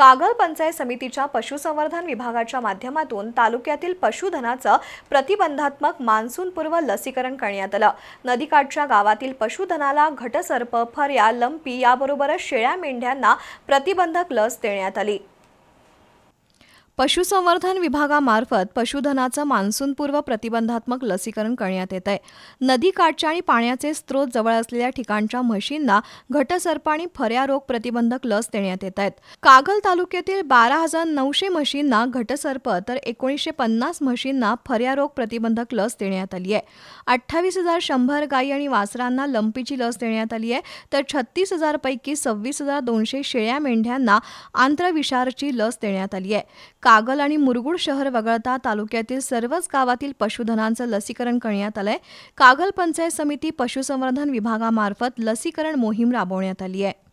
कागल पंचायत समितीच्या पशुसंवर्धन विभागाच्या माध्यमातून तालुक्यातील पशुधनाचं प्रतिबंधात्मक मान्सूनपूर्व लसीकरण करण्यात आलं नदीकाठच्या गावातील पशुधनाला घटसर्प फर्या लंपी याबरोबरच शेळ्या मेंढ्यांना प्रतिबंधक लस देण्यात आली पशुसंवर्धन विभागामार्फत पशुधनाचं मान्सूनपूर्व प्रतिबंधात्मक लसीकरण करण्यात येत आहे नदीकाठच्या आणि पाण्याचे स्रोत जवळ असलेल्या ठिकाणच्या म्हशींना घटसर्प आणि फऱ्या रोग प्रतिबंधक लस देण्यात येत आहेत कागल तालुक्यातील बारा हजार नऊशे म्हशींना घटसर्प तर एकोणीसशे पन्नास म्हशींना फऱ्या रोग प्रतिबंधक लस देण्यात आली आहे अठ्ठावीस हजार शंभर गायी आणि वासरांना लंपीची लस देण्यात आली आहे तर छत्तीस हजारपैकी सव्वीस हजार दोनशे शेळ्या मेंढ्यांना आंत्रविषारची लस देण्यात आली आहे कागल आणि मुरगुड शहर वगळता तालुक्यातील सर्वच गावातील पशुधनांचं लसीकरण करण्यात आलंय कागल पंचायत समिती पशुसंवर्धन विभागामार्फत लसीकरण मोहीम राबवण्यात आली आहे